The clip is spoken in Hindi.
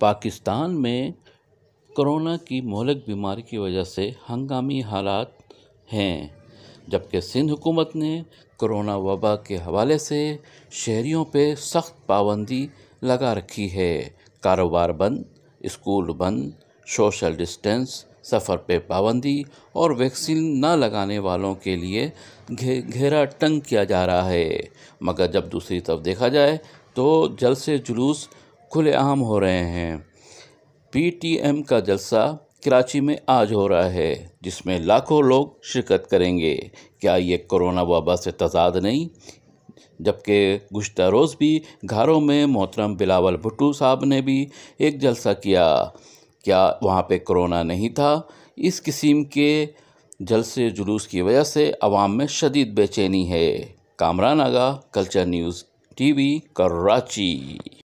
पाकिस्तान में कोरोना की मोहलक बीमारी की वजह से हंगामी हालात हैं जबकि सिंध हुकूमत ने कोरोना वबा के हवाले से शहरीों पे सख्त पाबंदी लगा रखी है कारोबार बंद स्कूल बंद सोशल डिस्टेंस सफ़र पे पाबंदी और वैक्सीन न लगाने वालों के लिए घे घेरा टंग किया जा रहा है मगर जब दूसरी तरफ देखा जाए तो जल से जुलूस खुलेआम हो रहे हैं पीटीएम का जलसा कराची में आज हो रहा है जिसमें लाखों लोग शिरकत करेंगे क्या ये कोरोना वबा से तजाद नहीं जबकि गुज्त रोज़ भी घरों में मोहतरम बिलावल भुट्टू साहब ने भी एक जलसा किया क्या वहाँ पे कोरोना नहीं था इस किस्म के जलसे जुलूस की वजह से आवाम में शदीद बेचैनी है Kamran Agha culture news TV Karachi